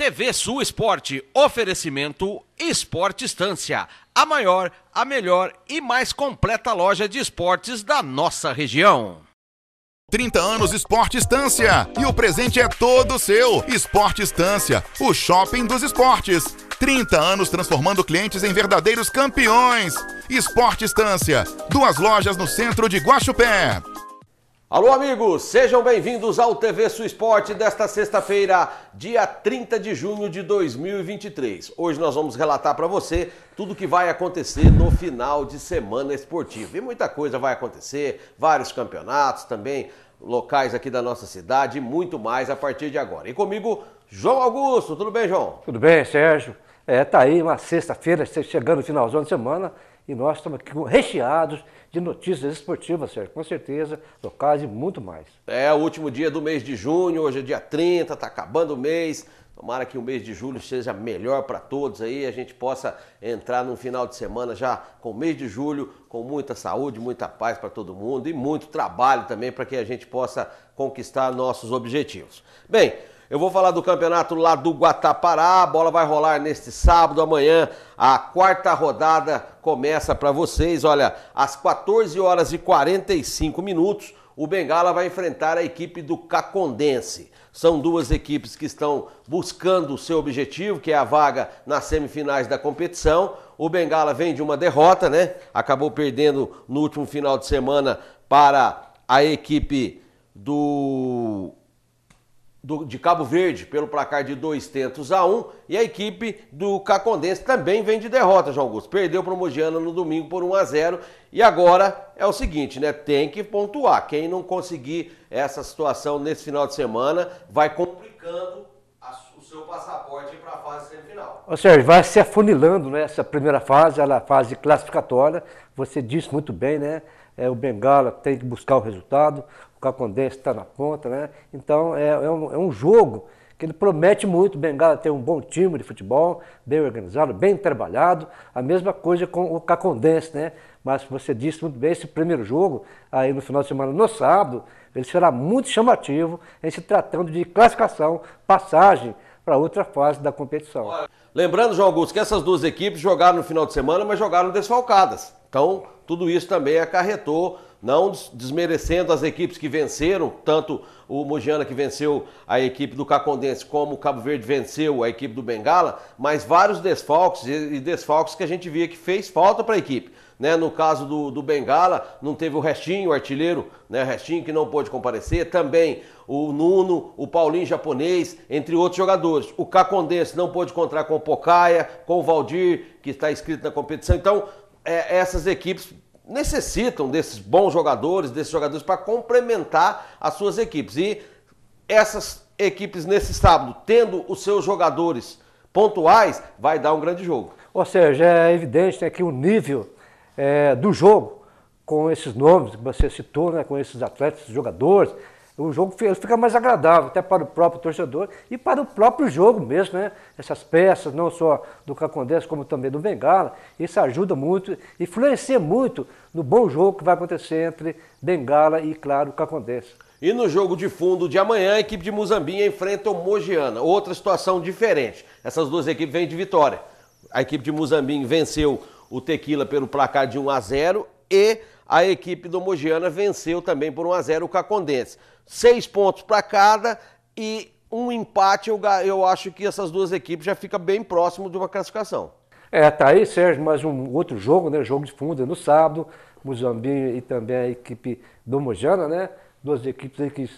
TV Sul Esporte, oferecimento Esporte Estância, a maior, a melhor e mais completa loja de esportes da nossa região. 30 anos Esporte Estância e o presente é todo seu. Esporte Estância, o shopping dos esportes. 30 anos transformando clientes em verdadeiros campeões. Esporte Estância, duas lojas no centro de Guaxupé. Alô, amigos! Sejam bem-vindos ao TV Su Esporte desta sexta-feira, dia 30 de junho de 2023. Hoje nós vamos relatar para você tudo o que vai acontecer no final de semana esportivo. E muita coisa vai acontecer, vários campeonatos também, locais aqui da nossa cidade e muito mais a partir de agora. E comigo, João Augusto. Tudo bem, João? Tudo bem, Sérgio. É, tá aí uma sexta-feira, chegando no finalzão de semana, e nós estamos aqui recheados de notícias esportivas, Sérgio, com certeza, locais e muito mais. É o último dia do mês de junho, hoje é dia 30, está acabando o mês. Tomara que o mês de julho seja melhor para todos aí, a gente possa entrar num final de semana já com o mês de julho, com muita saúde, muita paz para todo mundo e muito trabalho também para que a gente possa conquistar nossos objetivos. Bem, eu vou falar do campeonato lá do Guatapará. A bola vai rolar neste sábado, amanhã. A quarta rodada começa para vocês. Olha, às 14 horas e 45 minutos, o Bengala vai enfrentar a equipe do Cacondense. São duas equipes que estão buscando o seu objetivo, que é a vaga nas semifinais da competição. O Bengala vem de uma derrota, né? Acabou perdendo no último final de semana para a equipe do do, de Cabo Verde pelo placar de dois tentos a um. E a equipe do Cacondense também vem de derrota, João Augusto. Perdeu para o Mogiana no domingo por 1 a 0 E agora é o seguinte, né? Tem que pontuar. Quem não conseguir essa situação nesse final de semana vai complicando a, o seu passaporte para a fase semifinal. Ô Sérgio, vai se afunilando, né? Essa primeira fase, ela a fase classificatória. Você disse muito bem, né? é, o Bengala tem que buscar o resultado, o Cacondense está na ponta, né? Então é, é, um, é um jogo que ele promete muito. O Bengala tem um bom time de futebol, bem organizado, bem trabalhado. A mesma coisa com o Cacondense, né? Mas você disse muito bem, esse primeiro jogo, aí no final de semana, no sábado, ele será muito chamativo em se tratando de classificação, passagem para outra fase da competição. Lembrando, João Augusto, que essas duas equipes jogaram no final de semana, mas jogaram desfalcadas. Então, tudo isso também acarretou, não desmerecendo as equipes que venceram, tanto o Mogiana que venceu a equipe do Cacondense, como o Cabo Verde venceu a equipe do Bengala, mas vários desfalques e desfalques que a gente via que fez falta para a equipe. Né? No caso do, do Bengala, não teve o Restinho, o artilheiro, né? Restinho que não pôde comparecer, também o Nuno, o Paulinho japonês, entre outros jogadores. O Cacondense não pôde encontrar com o Pocaia, com o Valdir, que está inscrito na competição. Então, é, essas equipes necessitam desses bons jogadores, desses jogadores para complementar as suas equipes. E essas equipes nesse sábado, tendo os seus jogadores pontuais, vai dar um grande jogo. Ou seja, é evidente né, que o nível é, do jogo, com esses nomes que você citou, né, com esses atletas, jogadores, o jogo fica mais agradável, até para o próprio torcedor e para o próprio jogo mesmo, né? Essas peças, não só do Cacondense, como também do Bengala, isso ajuda muito, influencia muito no bom jogo que vai acontecer entre Bengala e, claro, Cacondense. E no jogo de fundo de amanhã, a equipe de Muzambinha enfrenta o Mogiana. Outra situação diferente. Essas duas equipes vêm de vitória. A equipe de Muzambinho venceu o Tequila pelo placar de 1 a 0 e a equipe do Mogiana venceu também por 1 a 0 o Cacondense. Seis pontos para cada e um empate, eu, eu acho que essas duas equipes já ficam bem próximo de uma classificação. É, tá aí, Sérgio, mais um outro jogo, né? Jogo de funda no sábado, Muzambinho e também a equipe do Mojana, né? Duas equipes aí que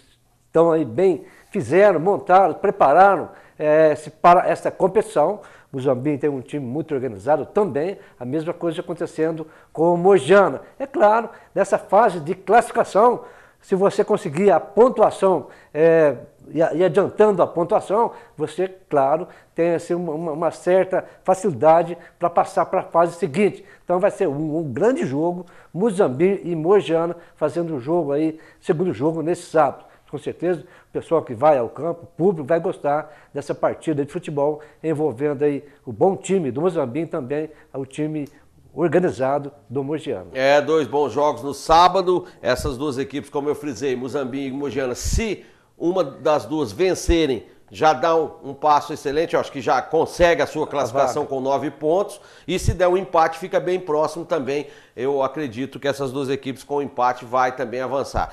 estão aí bem, fizeram, montaram, prepararam é, para essa competição. Muzambique tem um time muito organizado também, a mesma coisa acontecendo com o Mojana. É claro, nessa fase de classificação, se você conseguir a pontuação é, e adiantando a pontuação, você, claro, tem assim, uma, uma certa facilidade para passar para a fase seguinte. Então vai ser um, um grande jogo, Muzambique e Mojana fazendo o jogo aí, segundo jogo nesse sábado. Com certeza, o pessoal que vai ao campo, público, vai gostar dessa partida de futebol envolvendo aí o bom time do Mozambique também o time organizado do Mogiano. É, dois bons jogos no sábado. Essas duas equipes, como eu frisei, Mozambique e Mogiana, se uma das duas vencerem, já dá um, um passo excelente, eu acho que já consegue a sua classificação a com nove pontos. E se der um empate, fica bem próximo também. Eu acredito que essas duas equipes com empate vai também avançar.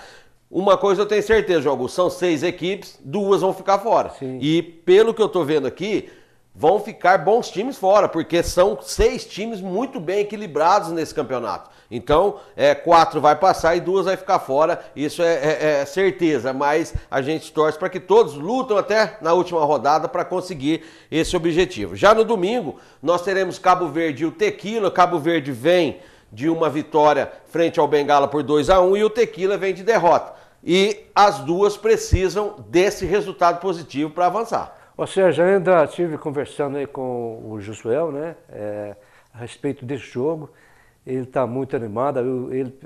Uma coisa eu tenho certeza, Jogo, são seis equipes, duas vão ficar fora. Sim. E pelo que eu estou vendo aqui, vão ficar bons times fora, porque são seis times muito bem equilibrados nesse campeonato. Então, é, quatro vai passar e duas vai ficar fora, isso é, é, é certeza, mas a gente torce para que todos lutam até na última rodada para conseguir esse objetivo. Já no domingo, nós teremos Cabo Verde e o Tequila, Cabo Verde vem de uma vitória frente ao Bengala por 2 a 1 um, e o Tequila vem de derrota e as duas precisam desse resultado positivo para avançar. Ou seja, ainda estive conversando aí com o Josuel, né, é, a respeito desse jogo. Ele está muito animado, ele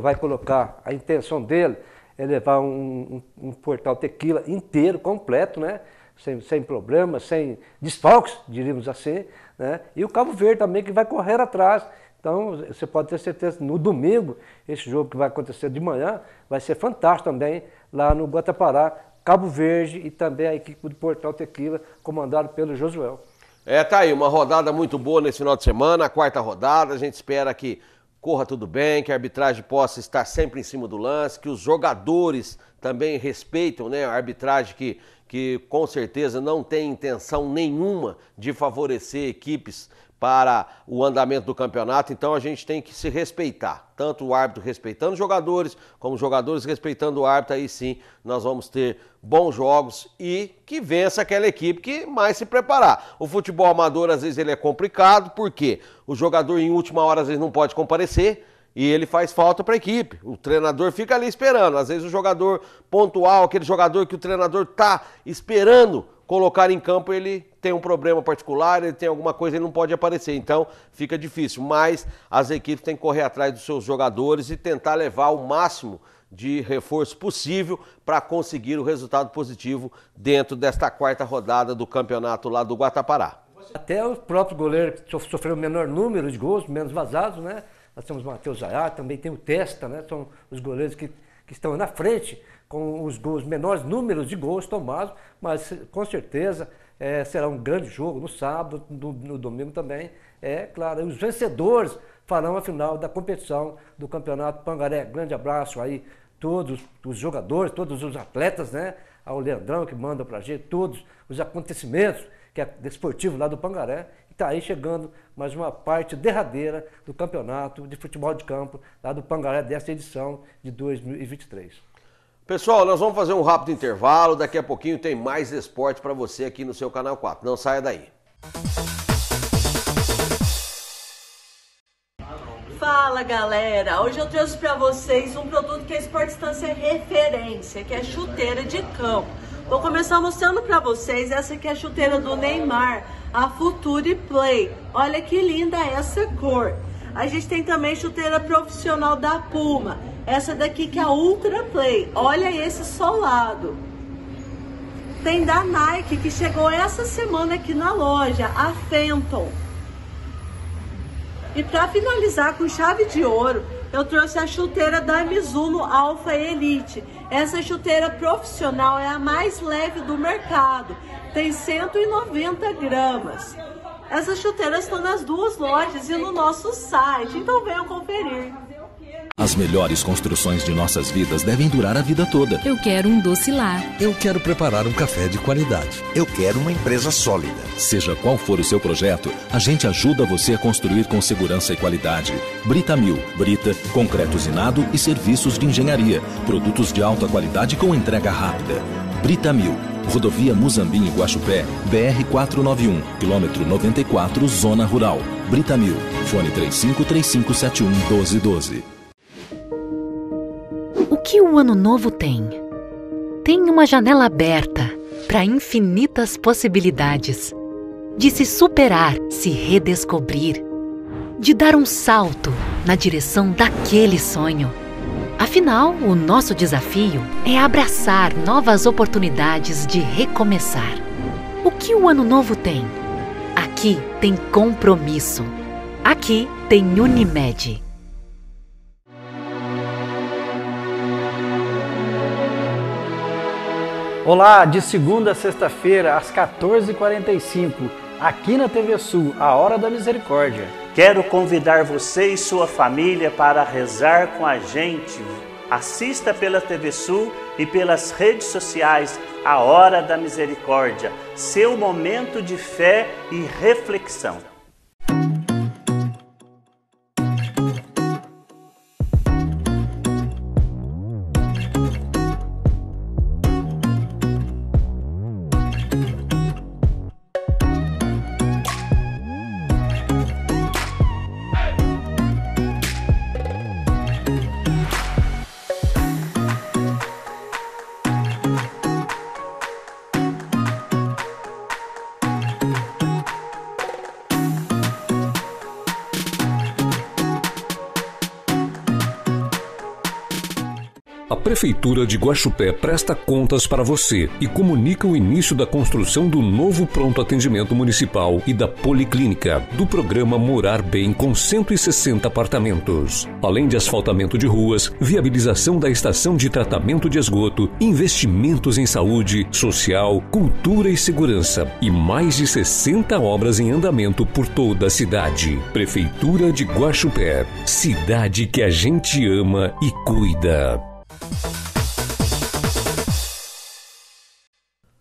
vai colocar, a intenção dele é levar um, um, um portal tequila inteiro, completo, né, sem, sem problemas, sem desfalques, diríamos assim, né, e o Cabo Verde também que vai correr atrás então, você pode ter certeza, no domingo, esse jogo que vai acontecer de manhã, vai ser fantástico também, lá no Guatapará, Cabo Verde e também a equipe do Portal Tequila, comandado pelo Josuel. É, tá aí, uma rodada muito boa nesse final de semana, a quarta rodada, a gente espera que corra tudo bem, que a arbitragem possa estar sempre em cima do lance, que os jogadores também respeitam né, a arbitragem que, que com certeza não tem intenção nenhuma de favorecer equipes para o andamento do campeonato, então a gente tem que se respeitar. Tanto o árbitro respeitando os jogadores, como os jogadores respeitando o árbitro, aí sim nós vamos ter bons jogos e que vença aquela equipe que mais se preparar. O futebol amador às vezes ele é complicado, porque o jogador em última hora às vezes não pode comparecer, e ele faz falta para a equipe. O treinador fica ali esperando. Às vezes o jogador pontual, aquele jogador que o treinador está esperando colocar em campo, ele tem um problema particular, ele tem alguma coisa, ele não pode aparecer. Então fica difícil. Mas as equipes têm que correr atrás dos seus jogadores e tentar levar o máximo de reforço possível para conseguir o resultado positivo dentro desta quarta rodada do campeonato lá do Guatapará. Até o próprio goleiro que sofreu o menor número de gols, menos vazados, né? Nós temos o Matheus Zayar, também tem o Testa, né? São os goleiros que, que estão na frente com os, gols, menores números de gols tomados, mas com certeza é, será um grande jogo no sábado, no, no domingo também. É claro, os vencedores farão a final da competição do Campeonato Pangaré. Grande abraço aí todos os jogadores, todos os atletas, né? Ao Leandrão que manda pra gente todos os acontecimentos que é desportivo lá do Pangaré. E tá aí chegando mais uma parte derradeira do Campeonato de Futebol de Campo lá do Pangaré desta edição de 2023. Pessoal, nós vamos fazer um rápido intervalo. Daqui a pouquinho tem mais esporte para você aqui no seu canal 4. Não saia daí. Fala galera, hoje eu trouxe para vocês um produto que a Sport Distância é referência, que é chuteira de campo. Vou começar mostrando para vocês essa que é a chuteira do Neymar, a Future Play. Olha que linda essa cor. A gente tem também chuteira profissional da Puma. Essa daqui que é a Ultra Play. Olha esse solado. Tem da Nike que chegou essa semana aqui na loja, a Fenton. E para finalizar com chave de ouro, eu trouxe a chuteira da Mizuno Alpha Elite. Essa chuteira profissional é a mais leve do mercado, tem 190 gramas. Essas chuteiras estão nas duas lojas e no nosso site, então venham conferir. As melhores construções de nossas vidas devem durar a vida toda. Eu quero um doce lar. Eu quero preparar um café de qualidade. Eu quero uma empresa sólida. Seja qual for o seu projeto, a gente ajuda você a construir com segurança e qualidade. Brita Mil, Brita, concreto usinado e serviços de engenharia. Produtos de alta qualidade com entrega rápida. Brita Mil, Rodovia Muzambinho Guaxupé, BR 491, quilômetro 94, zona rural. Brita Mil, fone 3535711212 que o Ano Novo tem? Tem uma janela aberta para infinitas possibilidades de se superar, se redescobrir, de dar um salto na direção daquele sonho. Afinal, o nosso desafio é abraçar novas oportunidades de recomeçar. O que o Ano Novo tem? Aqui tem compromisso. Aqui tem Unimed. Olá, de segunda a sexta-feira, às 14h45, aqui na TV Sul, a Hora da Misericórdia. Quero convidar você e sua família para rezar com a gente. Assista pela TV Sul e pelas redes sociais a Hora da Misericórdia, seu momento de fé e reflexão. A Prefeitura de Guaxupé presta contas para você e comunica o início da construção do novo pronto atendimento municipal e da policlínica do programa Morar Bem com 160 apartamentos. Além de asfaltamento de ruas, viabilização da estação de tratamento de esgoto, investimentos em saúde, social, cultura e segurança e mais de 60 obras em andamento por toda a cidade. Prefeitura de Guaxupé, cidade que a gente ama e cuida.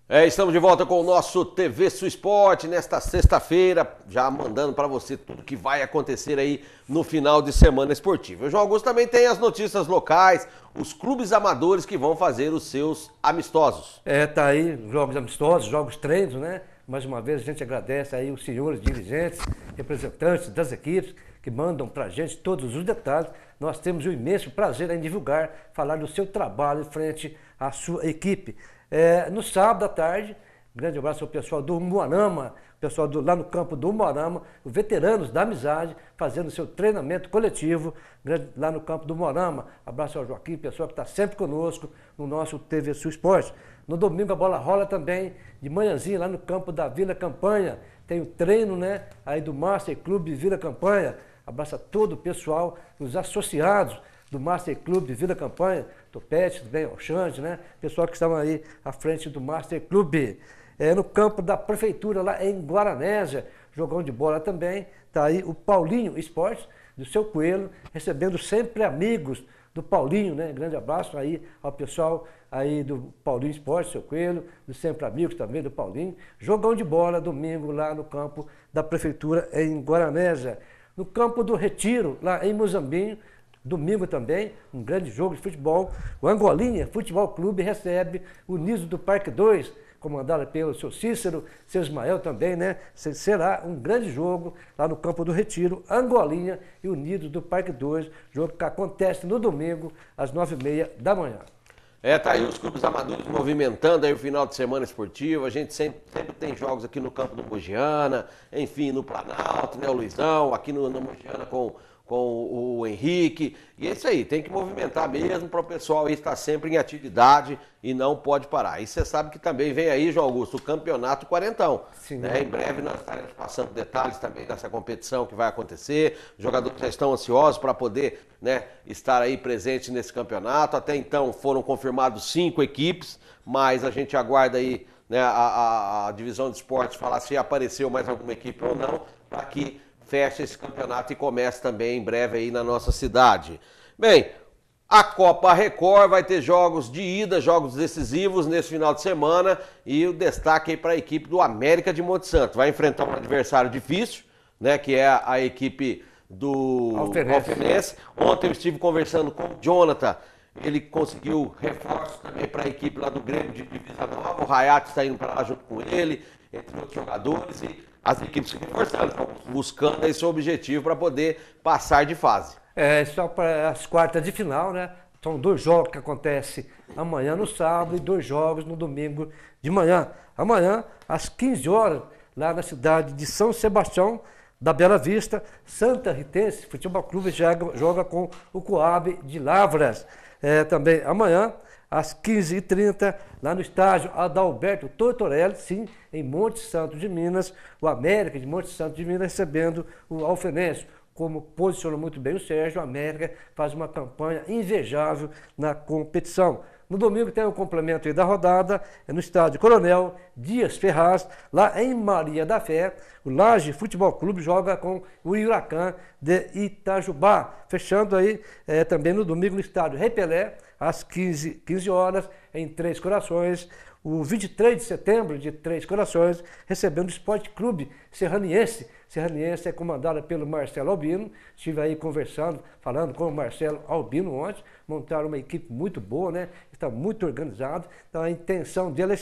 É, estamos de volta com o nosso TV Su Esporte nesta sexta-feira, já mandando para você tudo que vai acontecer aí no final de semana esportiva. O João Augusto também tem as notícias locais, os clubes amadores que vão fazer os seus amistosos. É, tá aí, jogos amistosos, jogos treinos, né? Mais uma vez a gente agradece aí os senhores dirigentes, representantes das equipes que mandam para a gente todos os detalhes. Nós temos o imenso prazer em divulgar, falar do seu trabalho frente à sua equipe. É, no sábado à tarde, grande abraço ao pessoal do Moarama, pessoal do, lá no campo do Moarama, veteranos da amizade, fazendo seu treinamento coletivo lá no campo do Moarama. Abraço ao Joaquim, pessoal que está sempre conosco no nosso TV Sul Esporte. No domingo a bola rola também, de manhãzinha, lá no campo da Vila Campanha. Tem o treino, né, aí do Master Clube Vila Campanha abraço a todo o pessoal, os associados do Master Club de Vila Campanha, Topete, do Bem Alxande, né? Pessoal que estava aí à frente do Master Club. É, no campo da prefeitura, lá em Guaranésia, jogão de bola também, está aí o Paulinho Esportes, do seu Coelho, recebendo sempre amigos do Paulinho, né? Grande abraço aí ao pessoal aí do Paulinho Esporte, seu Coelho, do Sempre Amigos também, do Paulinho. Jogão de bola domingo lá no campo da Prefeitura em Guaranésia. No campo do Retiro, lá em Mozambique, domingo também, um grande jogo de futebol. O Angolinha Futebol Clube recebe o Niso do Parque 2, comandado pelo seu Cícero, seu Ismael também, né? Será um grande jogo lá no campo do Retiro, Angolinha e Nido do Parque 2, jogo que acontece no domingo às nove e meia da manhã. É, tá aí os clubes amadores movimentando aí o final de semana esportivo. A gente sempre, sempre tem jogos aqui no campo do Mogiana, enfim, no Planalto, né, o Luizão, aqui no, no Mogiana com com o Henrique. E é isso aí, tem que movimentar mesmo para o pessoal estar sempre em atividade e não pode parar. E você sabe que também vem aí, João Augusto, o Campeonato Quarentão. Sim, né? Em breve nós estaremos passando detalhes também dessa competição que vai acontecer. Os jogadores já estão ansiosos para poder né, estar aí presente nesse campeonato. Até então foram confirmados cinco equipes, mas a gente aguarda aí né, a, a, a divisão de esportes falar se apareceu mais alguma equipe ou não, para que fecha esse campeonato e começa também em breve aí na nossa cidade. Bem, a Copa Record vai ter jogos de ida, jogos decisivos nesse final de semana e o destaque aí para a equipe do América de Monte Santo. Vai enfrentar um adversário difícil, né, que é a equipe do Alfenense. Ontem eu estive conversando com o Jonathan, ele conseguiu reforço também para a equipe lá do Grêmio de Divisa Nova, o Rayat está indo para lá junto com ele, entre outros jogadores e as equipes se reforçando, então, buscando esse objetivo para poder passar de fase. É, só para as quartas de final, né? São dois jogos que acontecem amanhã no sábado e dois jogos no domingo de manhã. Amanhã, às 15 horas, lá na cidade de São Sebastião, da Bela Vista, Santa Ritense Futebol Clube joga, joga com o Coab de Lavras. É, também amanhã, às 15h30, lá no estádio Adalberto Tortorelli, sim, em Monte Santo de Minas, o América de Monte Santo de Minas recebendo o Alfenense. Como posicionou muito bem o Sérgio, o América faz uma campanha invejável na competição. No domingo tem o um complemento da rodada, é no estádio Coronel Dias Ferraz, lá em Maria da Fé. O Laje Futebol Clube joga com o Huracan de Itajubá. Fechando aí é, também no domingo no estádio Repelé, às 15, 15 horas, em Três Corações, o 23 de setembro de Três Corações, recebendo o Esporte Clube Serraniense, Serraniense é comandada pelo Marcelo Albino. Estive aí conversando, falando com o Marcelo Albino ontem. Montaram uma equipe muito boa, né? Está muito organizado. Então a intenção dele é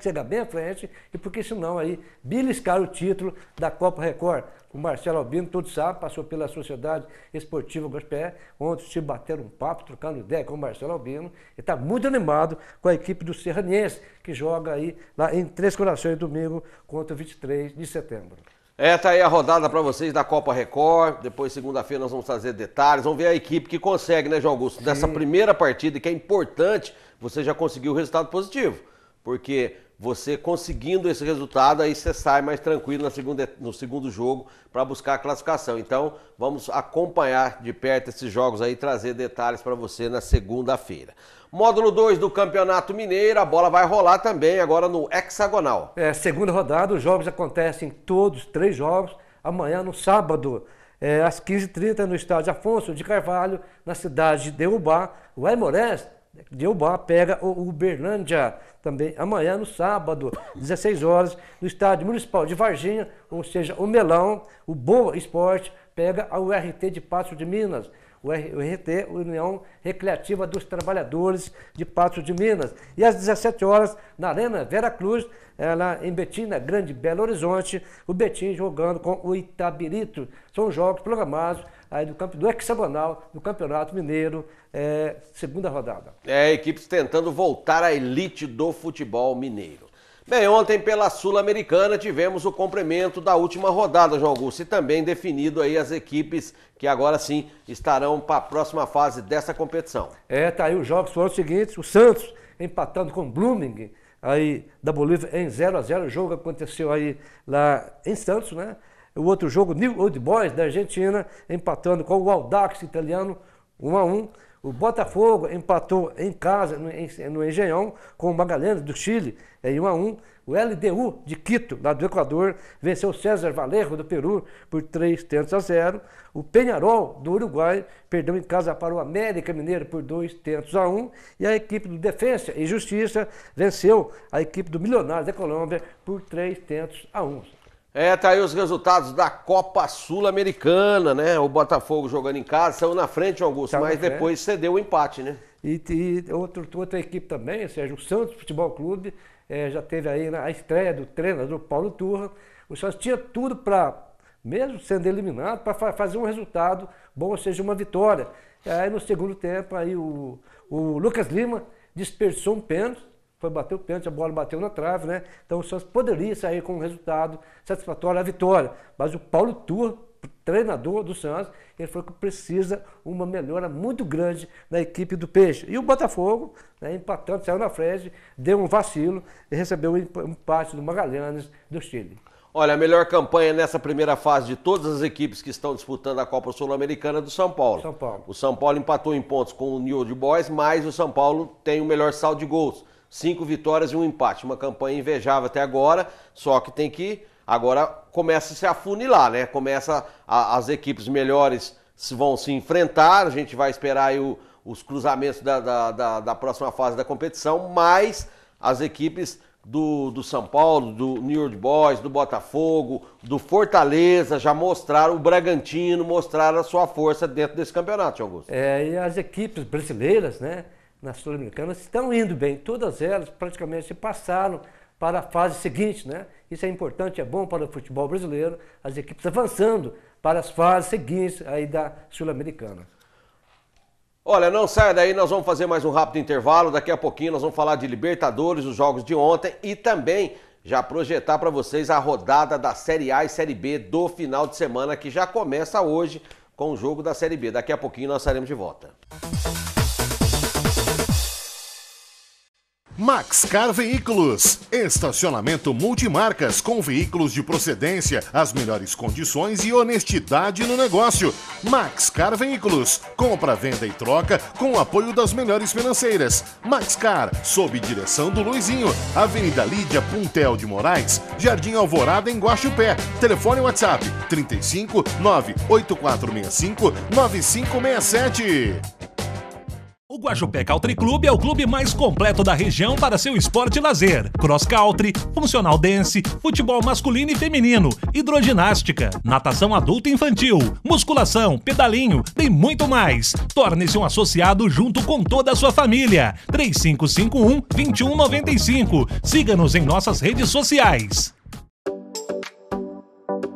chegar bem à frente e porque senão aí beliscar o título da Copa Record. O Marcelo Albino, todos sabem, passou pela Sociedade Esportiva Gospé. Ontem se bateram um papo, trocando ideia com o Marcelo Albino. E está muito animado com a equipe do Serraniense, que joga aí lá em Três Corações domingo contra o 23 de setembro. É, tá aí a rodada para vocês da Copa Record. Depois, segunda-feira, nós vamos trazer detalhes. Vamos ver a equipe que consegue, né, João Augusto? Sim. Dessa primeira partida, que é importante, você já conseguiu o resultado positivo. Porque você conseguindo esse resultado, aí você sai mais tranquilo na segunda, no segundo jogo para buscar a classificação. Então, vamos acompanhar de perto esses jogos aí, trazer detalhes para você na segunda-feira. Módulo 2 do Campeonato Mineiro, a bola vai rolar também agora no hexagonal. É, segunda rodada, os jogos acontecem todos, três jogos, amanhã no sábado. É, às 15h30 no estádio Afonso de Carvalho, na cidade de Ubá, o Aimorés Deobá pega o Uberlândia também amanhã, no sábado, 16 horas, no estádio municipal de Varginha, ou seja, o Melão, o Boa Esporte, pega a URT de Passo de Minas. O RT, União Recreativa dos Trabalhadores de Passo de Minas. E às 17 horas, na Arena Vera Cruz, ela, em Betina, Grande Belo Horizonte, o Betim jogando com o Itabirito. São jogos programados aí do, do hexagonal do Campeonato Mineiro, é, segunda rodada. É, equipes tentando voltar à elite do futebol mineiro. Bem, ontem pela Sul-Americana tivemos o complemento da última rodada, João Augusto, e também definido aí as equipes que agora sim estarão para a próxima fase dessa competição. É, tá aí os jogos foram os seguintes, o Santos empatando com o Blooming aí da Bolívia em 0 a 0 o jogo aconteceu aí lá em Santos, né? O outro jogo, New Old Boys da Argentina, empatando com o Aldax italiano, 1 a 1. O Botafogo empatou em casa, no, no Engenhão, com o Magalhães do Chile, em 1 a 1. O LDU de Quito, lá do Equador, venceu o César Valerro do Peru por 3 tentos a 0. O Penharol do Uruguai perdeu em casa para o América Mineiro por 2 tentos a 1. E a equipe do Defensa e Justiça venceu a equipe do Milionário da Colômbia por 3 tentos a 1. É, tá aí os resultados da Copa Sul-Americana, né? O Botafogo jogando em casa, saiu na frente, Augusto, tá mas depois frente. cedeu o empate, né? E, e outro, outra equipe também, ou seja, o Santos Futebol Clube é, já teve aí a estreia do treinador Paulo Turra. O Santos tinha tudo para, mesmo sendo eliminado, para fa fazer um resultado bom, ou seja, uma vitória. Aí no segundo tempo, aí o, o Lucas Lima dispersou um pênalti foi bater o pênalti, a bola bateu na trave, né? Então o Santos poderia sair com um resultado satisfatório, a vitória. Mas o Paulo Tur, treinador do Santos, ele falou que precisa uma melhora muito grande na equipe do Peixe. E o Botafogo, né, empatando, saiu na frente, deu um vacilo e recebeu um empate do Magalhães do Chile. Olha, a melhor campanha nessa primeira fase de todas as equipes que estão disputando a Copa Sul-Americana é do São Paulo. São Paulo. O São Paulo empatou em pontos com o New Old Boys, mas o São Paulo tem o melhor saldo de gols. Cinco vitórias e um empate. Uma campanha invejável até agora, só que tem que. Agora começa a se afunilar, né? Começa a, as equipes melhores vão se enfrentar. A gente vai esperar aí o, os cruzamentos da, da, da, da próxima fase da competição, mas as equipes do, do, São Paulo, do New York Boys, do Botafogo, do Fortaleza, já mostraram o Bragantino, mostraram a sua força dentro desse campeonato, Augusto. É, e as equipes brasileiras, né? na Sul-Americana estão indo bem. Todas elas praticamente passaram para a fase seguinte. Né? Isso é importante, é bom para o futebol brasileiro, as equipes avançando para as fases seguintes aí da Sul-Americana. Olha, não saia daí, nós vamos fazer mais um rápido intervalo. Daqui a pouquinho nós vamos falar de Libertadores, os jogos de ontem e também já projetar para vocês a rodada da Série A e Série B do final de semana que já começa hoje com o jogo da Série B. Daqui a pouquinho nós estaremos de volta. Música Maxcar Veículos. Estacionamento multimarcas com veículos de procedência, as melhores condições e honestidade no negócio. Maxcar Veículos. Compra, venda e troca com apoio das melhores financeiras. Maxcar, sob direção do Luizinho. Avenida Lídia Puntel de Moraes, Jardim Alvorada, em Guaxupé. Telefone WhatsApp 35 98465 9567. O Guajupé Country Club é o clube mais completo da região para seu esporte e lazer. Cross country, funcional dance, futebol masculino e feminino, hidroginástica, natação adulta e infantil, musculação, pedalinho, tem muito mais. Torne-se um associado junto com toda a sua família. 3551 2195. Siga-nos em nossas redes sociais.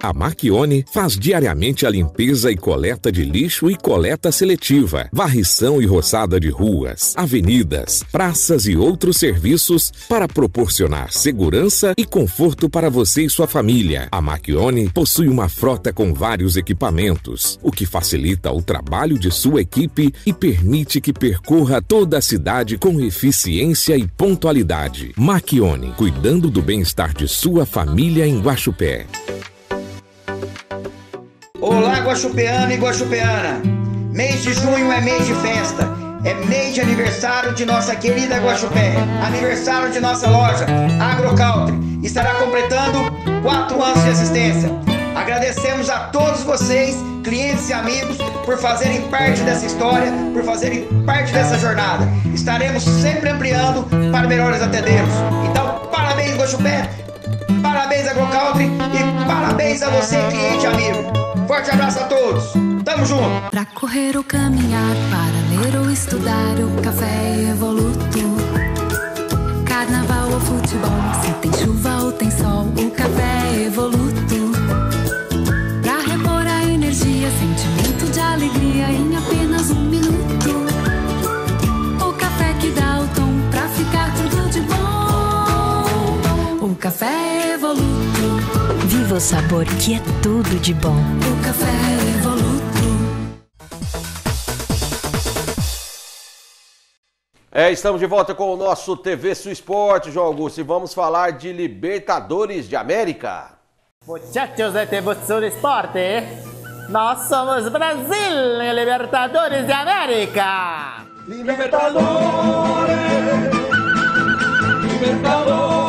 A Marchione faz diariamente a limpeza e coleta de lixo e coleta seletiva, varrição e roçada de ruas, avenidas, praças e outros serviços para proporcionar segurança e conforto para você e sua família. A Marchione possui uma frota com vários equipamentos, o que facilita o trabalho de sua equipe e permite que percorra toda a cidade com eficiência e pontualidade. Marchione, cuidando do bem-estar de sua família em Guaxupé. Olá, Guaxupeano e Guaxupeana! Mês de junho é mês de festa, é mês de aniversário de nossa querida Guaxupé, aniversário de nossa loja Agrocountry. Estará completando quatro anos de existência. Agradecemos a todos vocês, clientes e amigos, por fazerem parte dessa história, por fazerem parte dessa jornada. Estaremos sempre ampliando para melhores atendê Então, parabéns, Guaxupé! Parabéns, a Agrocaltri, e parabéns a você, cliente amigo. Forte abraço a todos. Tamo junto. Pra correr ou caminhar, para ler ou estudar, o café é evoluto. Carnaval ou futebol, se tem chuva ou tem sol, o café é evoluto. Pra repor a energia, sentimento de alegria em apenas um minuto. O café que dá o tom pra ficar tudo de bom. O café o sabor que é tudo de bom. O café É, estamos de volta com o nosso TV Su Esporte, João Augusto, e vamos falar de Libertadores de América. Muchachos da TV Su Esporte, nós somos Brasil e Libertadores de América! Libertadores! Libertadores!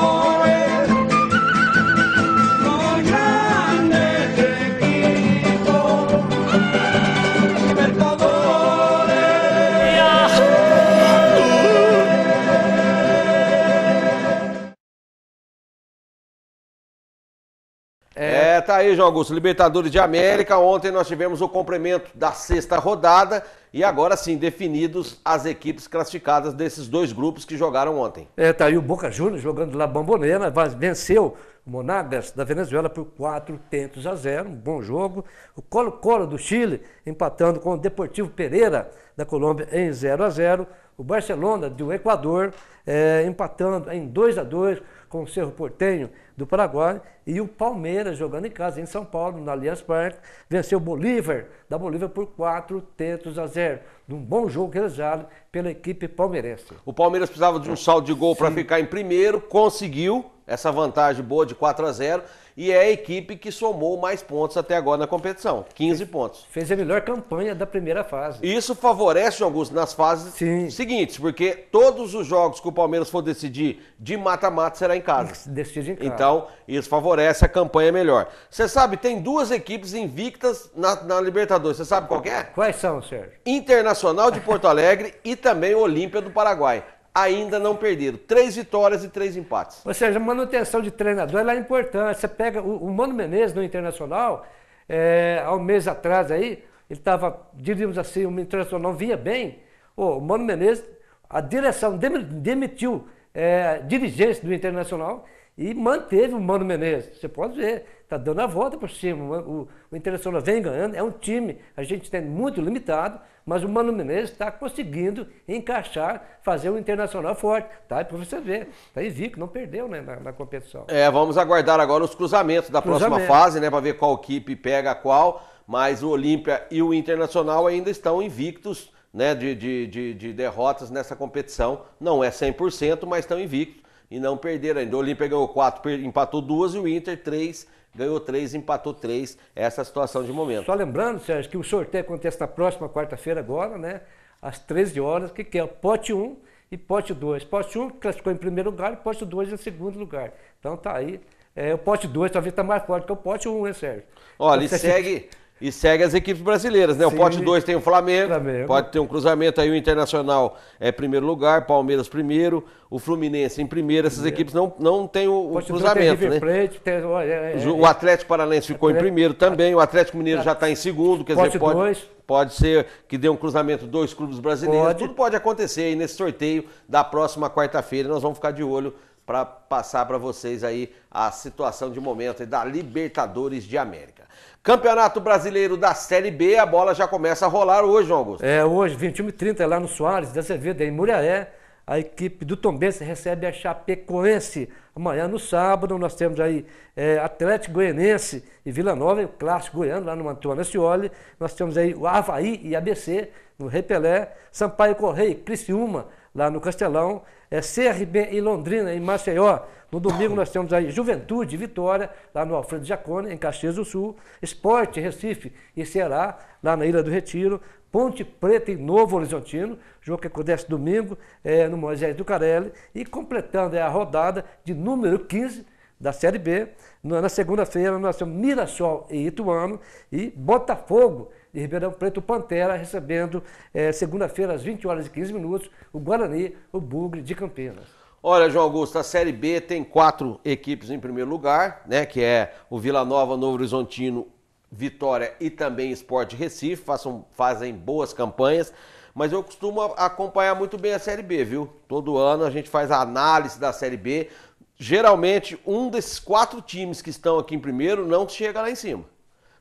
tá aí, João Augusto. Libertadores de América. Ontem nós tivemos o complemento da sexta rodada e agora sim definidos as equipes classificadas desses dois grupos que jogaram ontem. É, tá aí o Boca Juniors jogando lá Bambolena, venceu o Monagas da Venezuela por quatro tentos a zero, um bom jogo. O Colo-Colo do Chile empatando com o Deportivo Pereira da Colômbia em 0 a 0. O Barcelona do Equador é, empatando em 2 a 2 com o Cerro Portenho do Paraguai, e o Palmeiras jogando em casa, em São Paulo, no Allianz Parque, venceu o Bolívar, da Bolívia por 4 tentos a 0, num bom jogo realizado pela equipe palmeirense. O Palmeiras precisava de um saldo de gol para ficar em primeiro, conseguiu essa vantagem boa de 4 a 0 e é a equipe que somou mais pontos até agora na competição, 15 pontos. Fez a melhor campanha da primeira fase. Isso favorece o Augusto nas fases Sim. seguintes, porque todos os jogos que o Palmeiras for decidir de mata-mata será em casa. Decide em casa. Então, isso favorece a campanha melhor. Você sabe, tem duas equipes invictas na, na Libertadores. Você sabe qual é? Quais são, Sérgio? Internacional de Porto Alegre e também Olímpia do Paraguai ainda não perderam Três vitórias e três empates. Ou seja, manutenção de treinador é importante. Você pega o, o Mano Menezes no Internacional, é, há um mês atrás aí, ele estava, diríamos assim, o Internacional vinha bem. o Mano Menezes, a direção demitiu é, dirigentes do Internacional e manteve o Mano Menezes. Você pode ver está dando a volta por cima. O, o, Internacional vem ganhando, é um time, a gente tem muito limitado, mas o Mano Menezes está conseguindo encaixar, fazer o um Internacional forte, tá? Para você ver, tá invicto, não perdeu né, na, na, competição. É, vamos aguardar agora os cruzamentos da Cruzamento. próxima fase, né, para ver qual equipe pega qual, mas o Olímpia e o Internacional ainda estão invictos, né, de, de, de, de derrotas nessa competição. Não é 100%, mas estão invictos. E não perderam ainda. O Olímpia ganhou 4, empatou duas e o Inter 3 ganhou três, empatou três. É essa é a situação de momento. Só lembrando, Sérgio, que o sorteio acontece na próxima quarta-feira agora, né? Às 13 horas, que, que é o pote 1 e pote 2. Pote 1 classificou em primeiro lugar e pote 2 em segundo lugar. Então tá aí. É, o pote 2 talvez está mais forte que o pote 1, um, hein, Sérgio? Olha, então, segue, e segue as equipes brasileiras, né? Sim. O pote 2 tem o Flamengo, Flamengo, pode ter um cruzamento aí, o Internacional é primeiro lugar, Palmeiras primeiro, o Fluminense em primeiro, essas primeiro. equipes não, não tem o, o cruzamento, né? tem né? tem, é, é, o Atlético Paranaense ficou em primeiro também, o Atlético Mineiro já está em segundo, quer dizer, pode, dois. pode ser que dê um cruzamento dois clubes brasileiros, pode. tudo pode acontecer aí nesse sorteio da próxima quarta-feira, nós vamos ficar de olho para passar para vocês aí a situação de momento da Libertadores de América. Campeonato Brasileiro da Série B, a bola já começa a rolar hoje, João Augusto. É, hoje, 21h30, lá no Soares, dessa vez em Muriaé, a equipe do Tombense recebe a Chapecoense. Amanhã, no sábado, nós temos aí é, Atlético Goianense e Vila Nova, o clássico goiano, lá no Antônio Ascioli. Nós temos aí o Havaí e ABC, no Repelé. Sampaio Correia e Criciúma, lá no Castelão. É CRB em Londrina, em Maceió. No domingo nós temos aí Juventude, Vitória, lá no Alfredo Jacone, em Caxias do Sul. Esporte, Recife e Ceará, lá na Ilha do Retiro. Ponte Preta e Novo Horizontino, jogo que acontece domingo é, no Moisés do Carelli. E completando é, a rodada de número 15 da Série B. Na segunda-feira nós temos Mirassol e Ituano e Botafogo de Ribeirão é Preto, Pantera, recebendo é, segunda-feira às 20 horas e 15 minutos o Guarani, o Bugre de Campinas. Olha, João Augusto, a Série B tem quatro equipes em primeiro lugar, né? Que é o Vila Nova, Novo Horizontino, Vitória e também Esporte Recife, façam, fazem boas campanhas. Mas eu costumo acompanhar muito bem a Série B, viu? Todo ano a gente faz a análise da Série B. Geralmente, um desses quatro times que estão aqui em primeiro não chega lá em cima.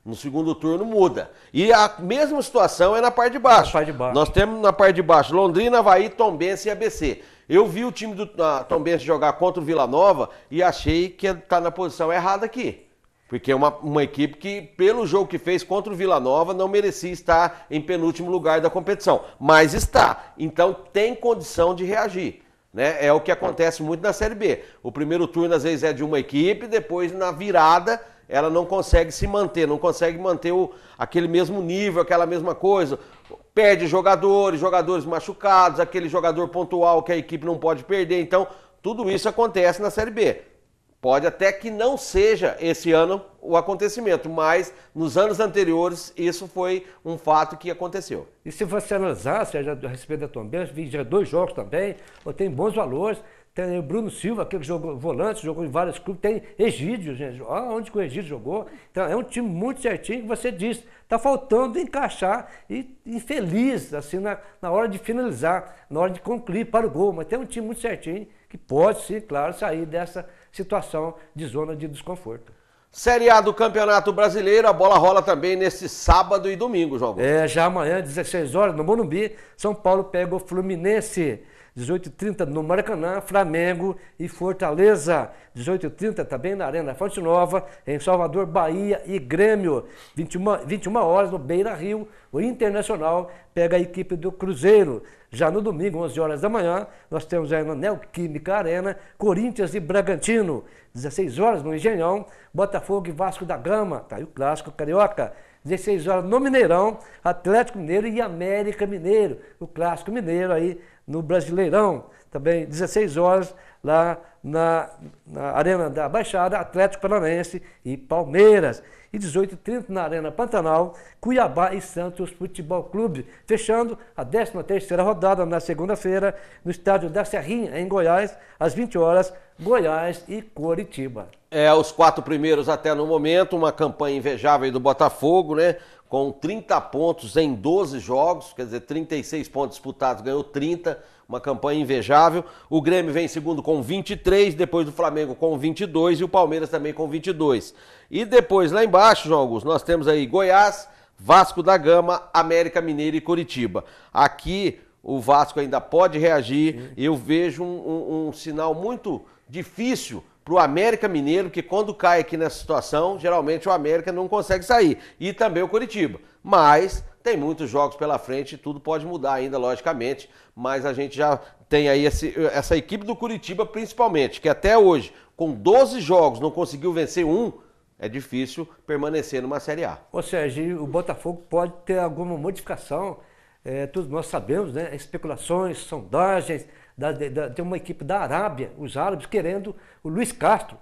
No segundo turno muda. E a mesma situação é na parte de baixo. Parte de baixo. Nós temos na parte de baixo Londrina, Havaí, Tombense e ABC. Eu vi o time do Tombense jogar contra o Vila Nova e achei que está na posição errada aqui. Porque é uma, uma equipe que, pelo jogo que fez contra o Vila Nova, não merecia estar em penúltimo lugar da competição. Mas está. Então tem condição de reagir. Né? É o que acontece muito na Série B. O primeiro turno, às vezes, é de uma equipe, depois, na virada, ela não consegue se manter, não consegue manter o, aquele mesmo nível, aquela mesma coisa. Perde jogadores, jogadores machucados, aquele jogador pontual que a equipe não pode perder. Então, tudo isso acontece na Série B. Pode até que não seja esse ano o acontecimento, mas nos anos anteriores isso foi um fato que aconteceu. E se você analisar, seja a respeito da Tom Benz, já dois jogos também, tem bons valores. Tem o Bruno Silva, aquele que jogou volante, jogou em vários clubes. Tem Egídio, gente. Olha onde que o Egídio jogou. Então, é um time muito certinho que você diz. Está faltando encaixar e infeliz, assim, na, na hora de finalizar, na hora de concluir para o gol. Mas tem um time muito certinho que pode, sim, claro, sair dessa situação de zona de desconforto. Série A do Campeonato Brasileiro, a bola rola também nesse sábado e domingo, João. É, já amanhã, 16 horas, no Morumbi, São Paulo pega o Fluminense. 18h30 no Maracanã, Flamengo e Fortaleza. 18h30 também na Arena Fonte Nova, em Salvador, Bahia e Grêmio. 21, 21 horas no Beira Rio, o Internacional pega a equipe do Cruzeiro. Já no domingo, 11 horas da manhã, nós temos aí na Neoquímica Arena, Corinthians e Bragantino. 16 horas no Engenhão, Botafogo e Vasco da Gama. Tá aí o clássico carioca. 16 horas no Mineirão, Atlético Mineiro e América Mineiro. O clássico mineiro aí no Brasileirão, também 16 horas, lá na, na Arena da Baixada, Atlético Paranaense e Palmeiras e 18h30 na Arena Pantanal, Cuiabá e Santos Futebol Clube, fechando a 13ª rodada na segunda-feira no estádio da Serrinha, em Goiás, às 20 horas, Goiás e Coritiba. É, os quatro primeiros até no momento, uma campanha invejável do Botafogo, né? Com 30 pontos em 12 jogos, quer dizer, 36 pontos disputados, ganhou 30 uma campanha invejável. O Grêmio vem em segundo com 23, depois do Flamengo com 22 e o Palmeiras também com 22. E depois lá embaixo, João Augusto, nós temos aí Goiás, Vasco da Gama, América Mineira e Curitiba. Aqui o Vasco ainda pode reagir. Eu vejo um, um, um sinal muito difícil para o América Mineiro, que quando cai aqui nessa situação, geralmente o América não consegue sair. E também o Curitiba. Mas tem muitos jogos pela frente, tudo pode mudar ainda, logicamente, mas a gente já tem aí esse, essa equipe do Curitiba, principalmente, que até hoje, com 12 jogos, não conseguiu vencer um. É difícil permanecer numa Série A. Ou Sérgio, o Botafogo pode ter alguma modificação, é, todos nós sabemos, né? Especulações, sondagens, da, da, tem uma equipe da Arábia, os árabes, querendo o Luiz Castro,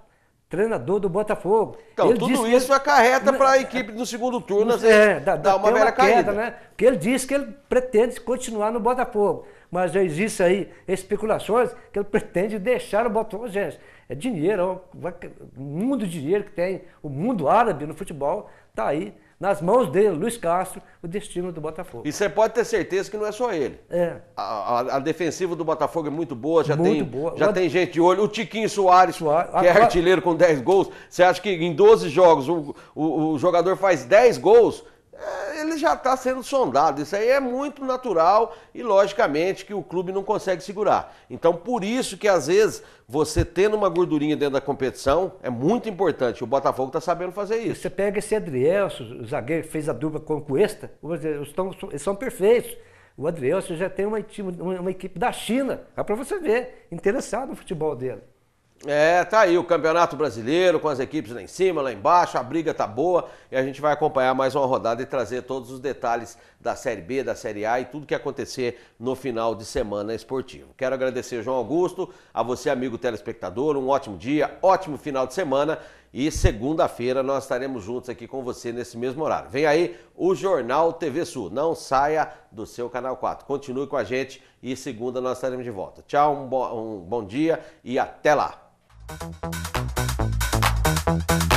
treinador do Botafogo. Então, ele tudo isso ele... acarreta para a equipe no segundo turno, às é, dá, dá uma velha caída. Né? Porque ele diz que ele pretende continuar no Botafogo. Mas já existe aí especulações que ele pretende deixar o Botafogo. Gente, é dinheiro, é o mundo de dinheiro que tem, o mundo árabe no futebol está aí nas mãos dele, Luiz Castro, o destino do Botafogo. E você pode ter certeza que não é só ele. É. A, a, a defensiva do Botafogo é muito boa, já, muito tem, boa. já o... tem gente de olho. O Tiquinho Soares, Soares que é artilheiro com 10 gols, você acha que em 12 jogos o, o, o jogador faz 10 gols? É, ele já está sendo sondado. Isso aí é muito natural e, logicamente, que o clube não consegue segurar. Então, por isso que, às vezes, você tendo uma gordurinha dentro da competição é muito importante. O Botafogo está sabendo fazer isso. Você pega esse Adrielso, o zagueiro que fez a dupla com o Cuesta, eles são perfeitos. O Adrielso já tem uma, uma, uma equipe da China, é para você ver, interessado no futebol dele. É, tá aí o Campeonato Brasileiro com as equipes lá em cima, lá embaixo, a briga tá boa e a gente vai acompanhar mais uma rodada e trazer todos os detalhes da Série B, da Série A e tudo que acontecer no final de semana esportivo. Quero agradecer João Augusto, a você amigo telespectador, um ótimo dia, ótimo final de semana e segunda-feira nós estaremos juntos aqui com você nesse mesmo horário. Vem aí o Jornal TV Sul, não saia do seu canal 4. Continue com a gente e segunda nós estaremos de volta. Tchau, um bom, um bom dia e até lá. Thank you.